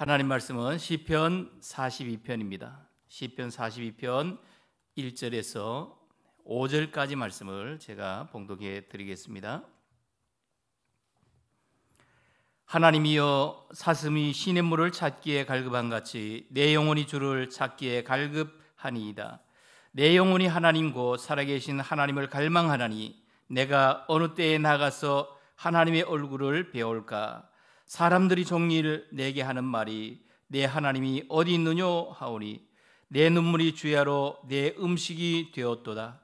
하나님 말씀은 시편 42편입니다. 시편 42편 1절에서 5절까지 말씀을 제가 봉독해 드리겠습니다. 하나님이여 사슴이 신의 물을 찾기에 갈급한 같이 내 영혼이 주를 찾기에 갈급하니이다. 내 영혼이 하나님 고 살아계신 하나님을 갈망하나니 내가 어느 때에 나가서 하나님의 얼굴을 배울까 사람들이 정리를 내게 하는 말이 내 하나님이 어디 있느냐 하오니 내 눈물이 주야로 내 음식이 되었도다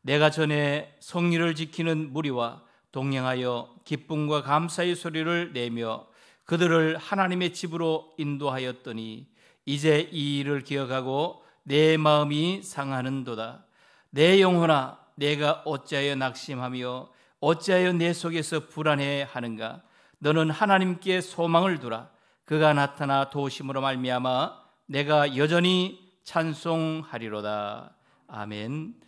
내가 전에 성리를 지키는 무리와 동행하여 기쁨과 감사의 소리를 내며 그들을 하나님의 집으로 인도하였더니 이제 이 일을 기억하고 내 마음이 상하는도다 내 영혼아 내가 어찌하여 낙심하며 어찌하여 내 속에서 불안해하는가 너는 하나님께 소망을 두라. 그가 나타나 도심으로 말미암아 내가 여전히 찬송하리로다. 아멘.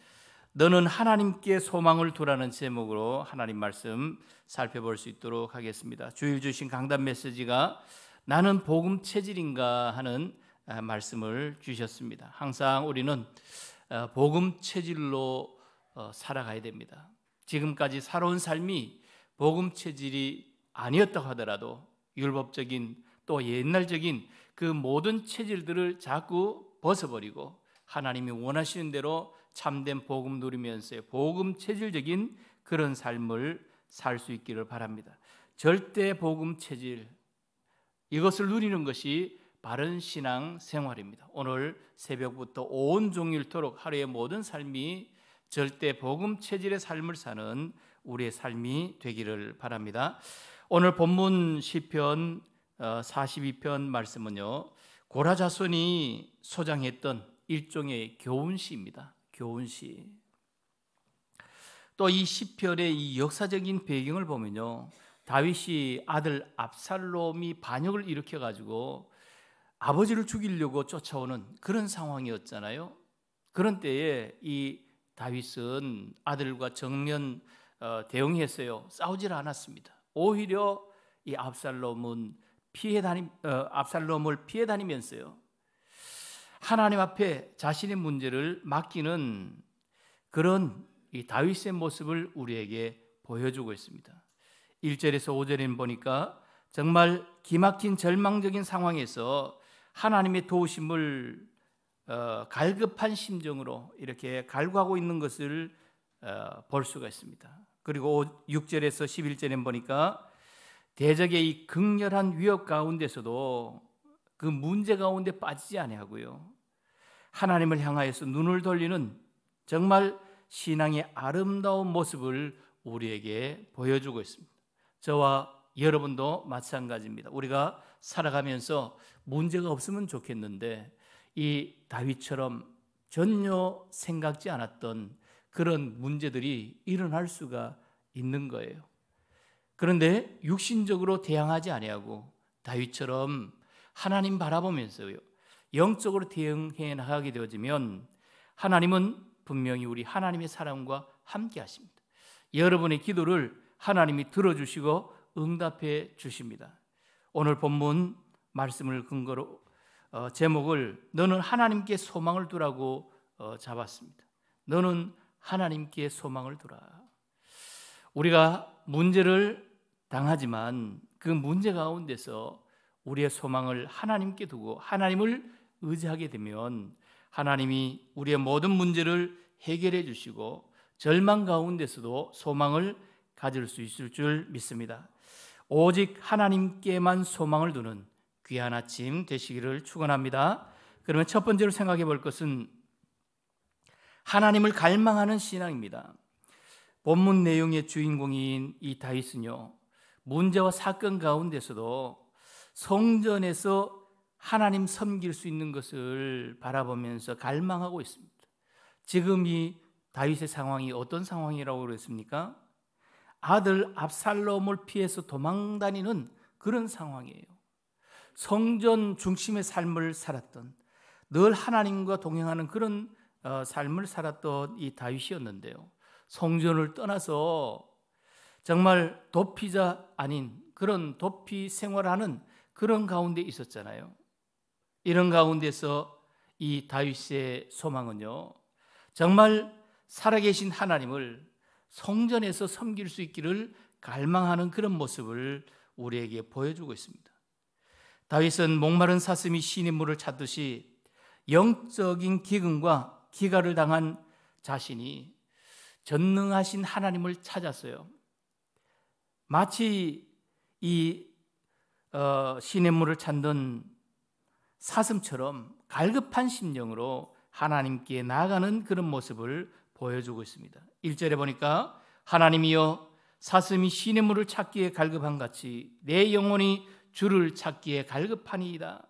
너는 하나님께 소망을 두라는 제목으로 하나님 말씀 살펴볼 수 있도록 하겠습니다. 주일 주신 강단 메시지가 나는 복음 체질인가 하는 아, 말씀을 주셨습니다. 항상 우리는 아, 복음 체질로 어, 살아가야 됩니다. 지금까지 살아온 삶이 복음 체질이 아니었다고 하더라도 율법적인 또 옛날적인 그 모든 체질들을 자꾸 벗어버리고 하나님이 원하시는 대로 참된 복음 누리면서 의 복음 체질적인 그런 삶을 살 수 있기를 바랍니다. 절대 복음 체질 이것을 누리는 것이 바른 신앙 생활입니다. 오늘 새벽부터 온 종일토록 하루의 모든 삶이 절대 복음 체질의 삶을 사는 우리의 삶이 되기를 바랍니다. 오늘 본문 시편 42편 어, 말씀은요. 고라 자손이 소장했던 일종의 교훈시입니다. 교훈시. 또 이 시편의 이 역사적인 배경을 보면요. 다윗이 아들 압살롬이 반역을 일으켜 가지고 아버지를 죽이려고 쫓아오는 그런 상황이었잖아요. 그런 때에 이 다윗은 아들과 정면 어, 대응했어요. 싸우질 않았습니다. 오히려 이 압살롬은 피해 다니 어, 압살롬을 피해 다니면서요. 하나님 앞에 자신의 문제를 맡기는 그런 이 다윗의 모습을 우리에게 보여주고 있습니다. 1절에서 5절에 보니까 정말 기막힌 절망적인 상황에서 하나님의 도우심을 어, 갈급한 심정으로 이렇게 갈구하고 있는 것을 어, 볼 수가 있습니다. 그리고 6절에서 11절에 보니까 대적의 이 극렬한 위협 가운데서도 그 문제 가운데 빠지지 아니하고요. 하나님을 향하여서 눈을 돌리는 정말 신앙의 아름다운 모습을 우리에게 보여주고 있습니다. 저와 여러분도 마찬가지입니다. 우리가 살아가면서 문제가 없으면 좋겠는데 이 다윗처럼 전혀 생각지 않았던 그런 문제들이 일어날 수가 있는 거예요. 그런데 육신적으로 대항하지 아니하고 다윗처럼 하나님 바라보면서요. 영적으로 대응해 나가게 되어지면 하나님은 분명히 우리 하나님의 사랑과 함께 하십니다. 여러분의 기도를 하나님이 들어주시고 응답해 주십니다. 오늘 본문 말씀을 근거로 어, 제목을 너는 하나님께 소망을 두라고 어, 잡았습니다. 너는 하나님께 소망을 두라. 우리가 문제를 당하지만 그 문제 가운데서 우리의 소망을 하나님께 두고 하나님을 의지하게 되면 하나님이 우리의 모든 문제를 해결해 주시고 절망 가운데서도 소망을 가질 수 있을 줄 믿습니다. 오직 하나님께만 소망을 두는 귀한 아침 되시기를 축원합니다. 그러면 첫 번째로 생각해 볼 것은 하나님을 갈망하는 신앙입니다. 본문 내용의 주인공인 이 다윗은요. 문제와 사건 가운데서도 성전에서 하나님 섬길 수 있는 것을 바라보면서 갈망하고 있습니다. 지금 이 다윗의 상황이 어떤 상황이라고 그랬습니까? 아들 압살롬을 피해서 도망다니는 그런 상황이에요. 성전 중심의 삶을 살았던 늘 하나님과 동행하는 그런 어, 삶을 살았던 이 다윗이었는데요. 성전을 떠나서 정말 도피자 아닌 그런 도피 생활하는 그런 가운데 있었잖아요. 이런 가운데서 이 다윗의 소망은요. 정말 살아계신 하나님을 성전에서 섬길 수 있기를 갈망하는 그런 모습을 우리에게 보여주고 있습니다. 다윗은 목마른 사슴이 신의 물을 찾듯이 영적인 기근과 기가를 당한 자신이 전능하신 하나님을 찾았어요. 마치 이 어, 시냇물을 찾는 사슴처럼 갈급한 심령으로 하나님께 나아가는 그런 모습을 보여주고 있습니다. 1절에 보니까 하나님이여 사슴이 시냇물을 찾기에 갈급한 같이 내 영혼이 주를 찾기에 갈급하니이다.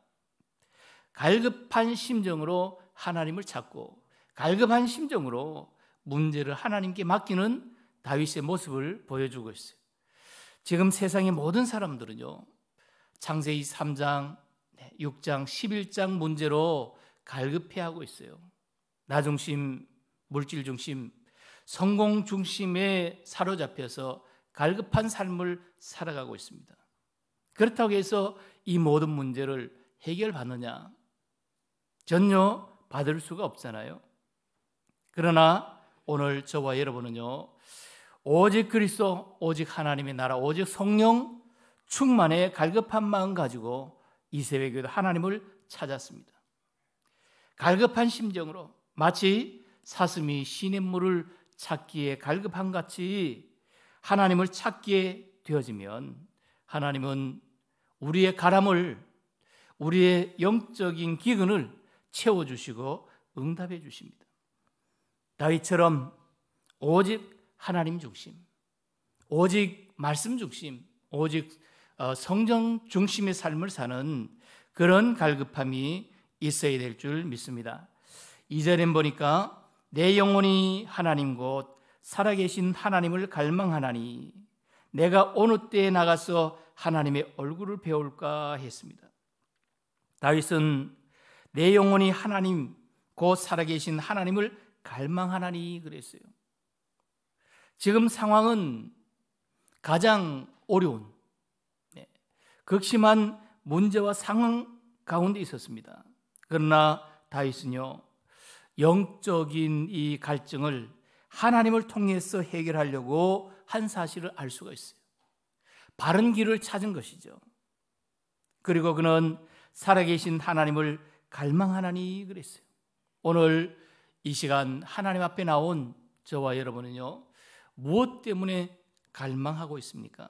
갈급한 심정으로 하나님을 찾고 갈급한 심정으로 문제를 하나님께 맡기는 다윗의 모습을 보여주고 있어요. 지금 세상의 모든 사람들은요. 창세기 3장, 6장, 11장 문제로 갈급해하고 있어요. 나 중심, 물질 중심, 성공 중심에 사로잡혀서 갈급한 삶을 살아가고 있습니다. 그렇다고 해서 이 모든 문제를 해결받느냐? 전혀 받을 수가 없잖아요. 그러나 오늘 저와 여러분은요, 오직 그리스도, 오직 하나님의 나라, 오직 성령 충만의 갈급한 마음 가지고 이세배 교도 하나님을 찾았습니다. 갈급한 심정으로 마치 사슴이 신의 물을 찾기에 갈급한 같이 하나님을 찾게 되어지면 하나님은 우리의 가람을 우리의 영적인 기근을 채워주시고 응답해 주십니다. 다윗처럼 오직 하나님 중심, 오직 말씀 중심, 오직 어, 성정 중심의 삶을 사는 그런 갈급함이 있어야 될 줄 믿습니다. 이전엔 보니까 내 영혼이 하나님 곧 살아계신 하나님을 갈망하나니 내가 어느 때에 나가서 하나님의 얼굴을 배울까 했습니다. 다윗은 내 영혼이 하나님 곧 살아계신 하나님을 갈망하나니 그랬어요. 지금 상황은 가장 어려운 네, 극심한 문제와 상황 가운데 있었습니다. 그러나 다윗은요 영적인 이 갈증을 하나님을 통해서 해결하려고 한 사실을 알 수가 있어요. 바른 길을 찾은 것이죠. 그리고 그는 살아계신 하나님을 갈망하나니 그랬어요. 오늘 이 시간 하나님 앞에 나온 저와 여러분은요, 무엇 때문에 갈망하고 있습니까?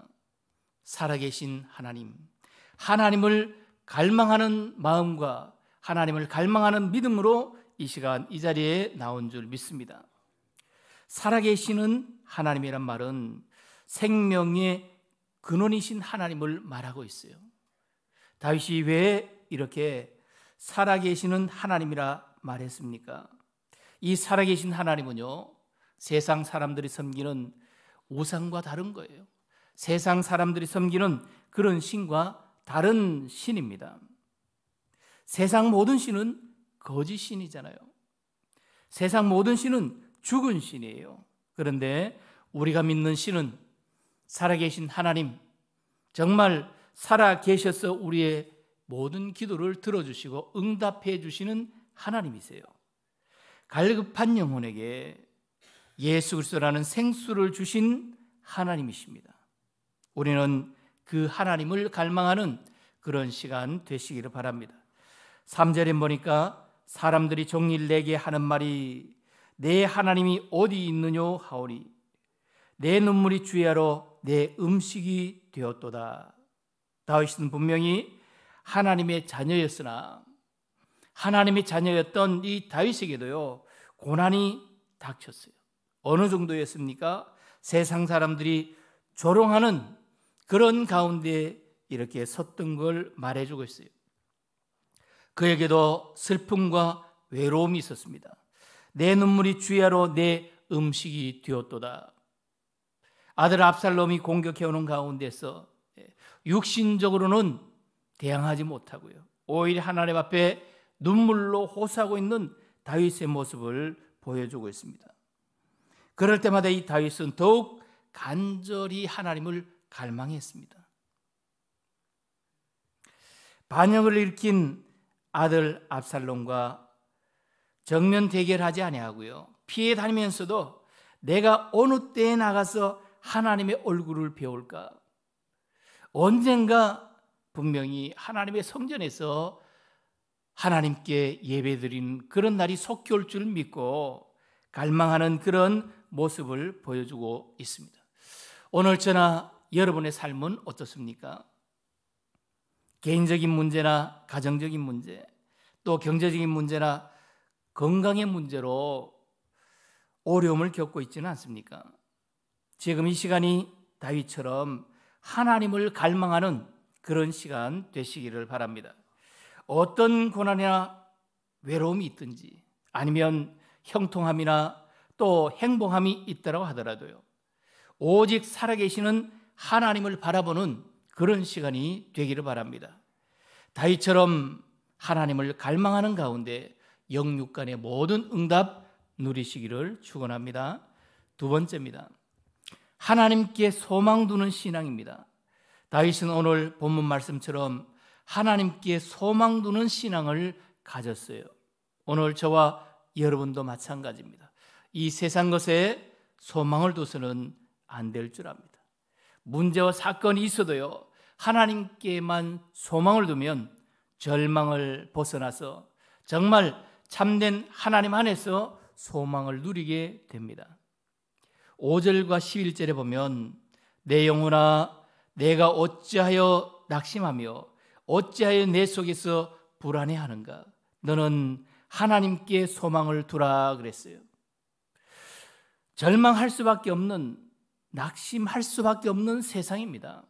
살아계신 하나님, 하나님을 갈망하는 마음과 하나님을 갈망하는 믿음으로 이 시간 이 자리에 나온 줄 믿습니다. 살아계시는 하나님이란 말은 생명의 근원이신 하나님을 말하고 있어요. 다윗이 왜 이렇게 살아계시는 하나님이라 말했습니까? 이 살아계신 하나님은요, 세상 사람들이 섬기는 우상과 다른 거예요. 세상 사람들이 섬기는 그런 신과 다른 신입니다. 세상 모든 신은 거짓 신이잖아요. 세상 모든 신은 죽은 신이에요. 그런데 우리가 믿는 신은 살아계신 하나님, 정말 살아계셔서 우리의 모든 기도를 들어주시고 응답해 주시는 하나님이세요. 갈급한 영혼에게 예수 그리스도라는 생수를 주신 하나님이십니다. 우리는 그 하나님을 갈망하는 그런 시간 되시기를 바랍니다. 3절에 보니까 사람들이 종일 내게 하는 말이 내 하나님이 어디 있느뇨 하오니 내 눈물이 주야로 내 음식이 되었도다. 다윗은 분명히 하나님의 자녀였으나 하나님의 자녀였던 이 다윗에게도요 고난이 닥쳤어요. 어느 정도였습니까? 세상 사람들이 조롱하는 그런 가운데 이렇게 섰던 걸 말해주고 있어요. 그에게도 슬픔과 외로움이 있었습니다. 내 눈물이 주야로 내 음식이 되었도다. 아들 압살롬이 공격해오는 가운데서 예, 육신적으로는 대항하지 못하고요. 오히려 하나님 앞에 눈물로 호소하고 있는 다윗의 모습을 보여주고 있습니다. 그럴 때마다 이 다윗은 더욱 간절히 하나님을 갈망했습니다. 반역을 일으킨 아들 압살롬과 정면 대결하지 아니하고요. 피해 다니면서도 내가 어느 때에 나가서 하나님의 얼굴을 배울까? 언젠가 분명히 하나님의 성전에서 하나님께 예배드린 그런 날이 속히 올줄 믿고 갈망하는 그런 모습을 보여주고 있습니다. 오늘 저나 여러분의 삶은 어떻습니까? 개인적인 문제나 가정적인 문제, 또 경제적인 문제나 건강의 문제로 어려움을 겪고 있지는 않습니까? 지금 이 시간이 다윗처럼 하나님을 갈망하는 그런 시간 되시기를 바랍니다. 어떤 고난이나 외로움이 있든지 아니면 형통함이나 또 행복함이 있다라고 하더라도요. 오직 살아계시는 하나님을 바라보는 그런 시간이 되기를 바랍니다. 다윗처럼 하나님을 갈망하는 가운데 영육간의 모든 응답 누리시기를 축원합니다. 두 번째입니다. 하나님께 소망 두는 신앙입니다. 다윗은 오늘 본문 말씀처럼 하나님께 소망 두는 신앙을 가졌어요. 오늘 저와 여러분도 마찬가지입니다. 이 세상 것에 소망을 둬서는 안 될 줄 압니다. 문제와 사건이 있어도요, 하나님께만 소망을 두면 절망을 벗어나서 정말 참된 하나님 안에서 소망을 누리게 됩니다. 5절과 11절에 보면 내 영혼아 내가 어찌하여 낙심하며 어찌하여 내 속에서 불안해하는가? 너는 하나님께 소망을 두라 그랬어요. 절망할 수밖에 없는 낙심할 수밖에 없는 세상입니다.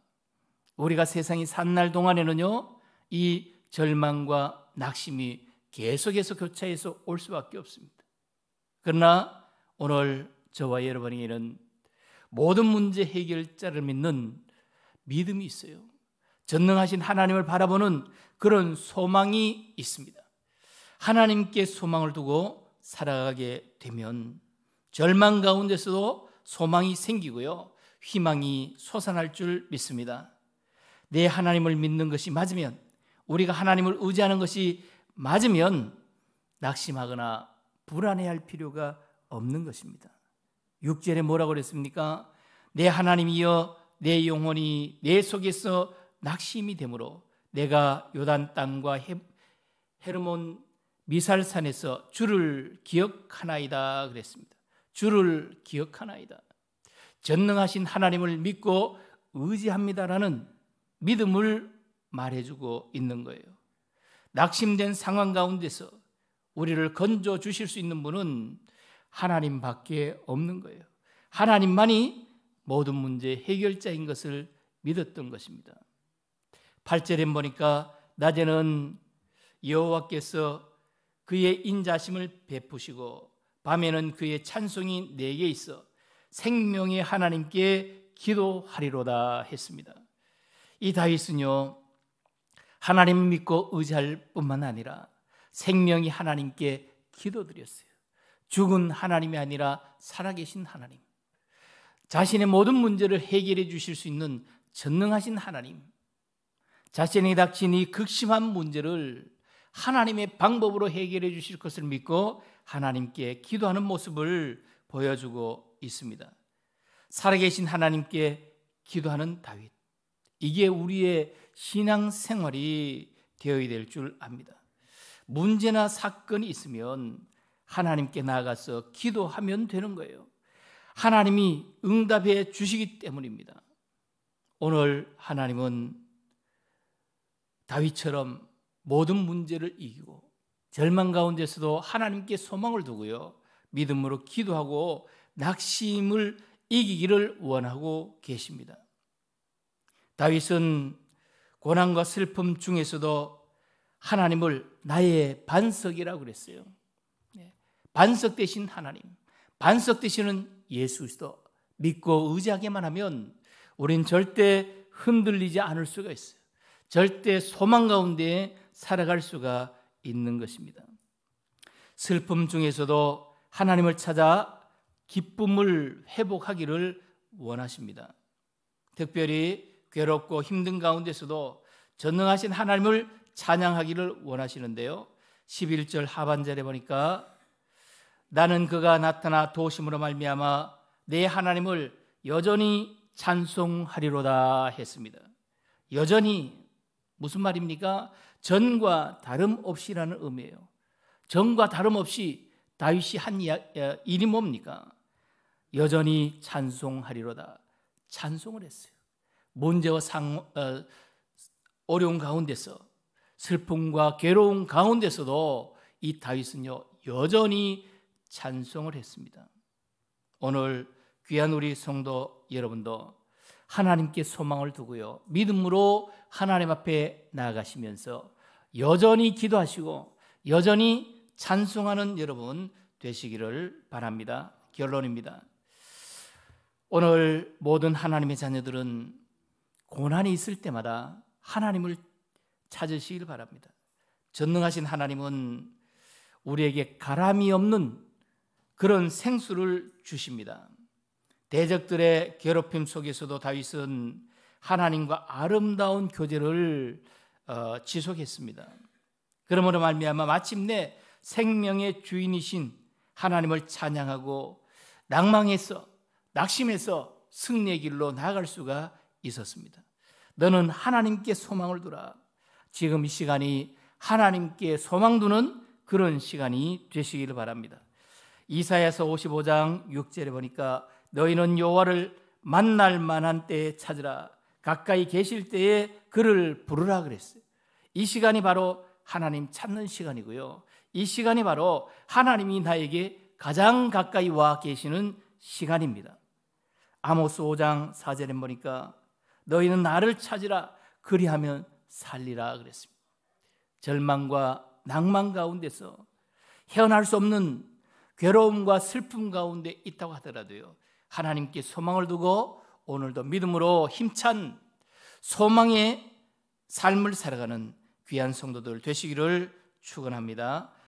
우리가 세상이 산 날 동안에는요, 이 절망과 낙심이 계속해서 교차해서 올 수밖에 없습니다. 그러나 오늘 저와 여러분에게는 모든 문제 해결자를 믿는 믿음이 있어요. 전능하신 하나님을 바라보는 그런 소망이 있습니다. 하나님께 소망을 두고 살아가게 되면 절망 가운데서도 소망이 생기고요. 희망이 솟아날 줄 믿습니다. 내 하나님을 믿는 것이 맞으면 우리가 하나님을 의지하는 것이 맞으면 낙심하거나 불안해할 필요가 없는 것입니다. 6절에 뭐라고 그랬습니까? 내 하나님이여 내 영혼이 내 속에서 낙심이 되므로 내가 요단 땅과 헤르몬 미살산에서 주를 기억하나이다 그랬습니다. 주를 기억하나이다. 전능하신 하나님을 믿고 의지합니다라는 믿음을 말해주고 있는 거예요. 낙심된 상황 가운데서 우리를 건져 주실 수 있는 분은 하나님밖에 없는 거예요. 하나님만이 모든 문제 해결자인 것을 믿었던 것입니다. 8절에 보니까 낮에는 여호와께서 그의 인자심을 베푸시고 밤에는 그의 찬송이 내게 있어 생명의 하나님께 기도하리로다 했습니다. 이 다윗은요 하나님 믿고 의지할 뿐만 아니라 생명이 하나님께 기도드렸어요. 죽은 하나님이 아니라 살아계신 하나님. 자신의 모든 문제를 해결해 주실 수 있는 전능하신 하나님. 자신이 닥친 이 극심한 문제를 하나님의 방법으로 해결해 주실 것을 믿고 하나님께 기도하는 모습을 보여주고 있습니다. 살아계신 하나님께 기도하는 다윗. 이게 우리의 신앙 생활이 되어야 될 줄 압니다. 문제나 사건이 있으면 하나님께 나아가서 기도하면 되는 거예요. 하나님이 응답해 주시기 때문입니다. 오늘 하나님은 다윗처럼 모든 문제를 이기고 절망 가운데서도 하나님께 소망을 두고요. 믿음으로 기도하고 낙심을 이기기를 원하고 계십니다. 다윗은 고난과 슬픔 중에서도 하나님을 나의 반석이라고 그랬어요. 네. 반석 대신 하나님, 반석 대신은 예수 그리스도 믿고 의지하기만 하면 우린 절대 흔들리지 않을 수가 있어요. 절대 소망 가운데 살아갈 수가 있는 것입니다. 슬픔 중에서도 하나님을 찾아 기쁨을 회복하기를 원하십니다. 특별히 괴롭고 힘든 가운데서도 전능하신 하나님을 찬양하기를 원하시는데요. 11절 하반절에 보니까 나는 그가 나타나 도심으로 말미암아 내 하나님을 여전히 찬송하리로다 했습니다. 여전히 무슨 말입니까? 전과 다름없이라는 의미예요. 전과 다름없이 다윗이 한 일이 뭡니까? 여전히 찬송하리로다. 찬송을 했어요. 문제와 상, 어, 어려운 가운데서 슬픔과 괴로운 가운데서도 이 다윗은요 여전히 찬송을 했습니다. 오늘 귀한 우리 성도 여러분도 하나님께 소망을 두고요. 믿음으로 하나님 앞에 나아가시면서 여전히 기도하시고 여전히 찬송하는 여러분 되시기를 바랍니다. 결론입니다. 오늘 모든 하나님의 자녀들은 고난이 있을 때마다 하나님을 찾으시길 바랍니다. 전능하신 하나님은 우리에게 가람이 없는 그런 생수를 주십니다. 대적들의 괴롭힘 속에서도 다윗은 하나님과 아름다운 교제를 어, 지속했습니다. 그러므로 말미암아 마침내 생명의 주인이신 하나님을 찬양하고 낭망해서 낙심해서 승리의 길로 나아갈 수가 있었습니다. 너는 하나님께 소망을 두라. 지금 이 시간이 하나님께 소망 두는 그런 시간이 되시기를 바랍니다. 이사야서 55장 6절에 보니까 너희는 여호와를 만날 만한 때에 찾으라. 가까이 계실 때에 그를 부르라 그랬어요. 이 시간이 바로 하나님 찾는 시간이고요. 이 시간이 바로 하나님이 나에게 가장 가까이 와 계시는 시간입니다. 아모스 5장 4절에 보니까 너희는 나를 찾으라 그리하면 살리라 그랬습니다. 절망과 낭만 가운데서 헤어날 수 없는 괴로움과 슬픔 가운데 있다고 하더라도요. 하나님께 소망을 두고 오늘도 믿음으로 힘찬 소망의 삶을 살아가는 귀한 성도들 되시기를 축원합니다.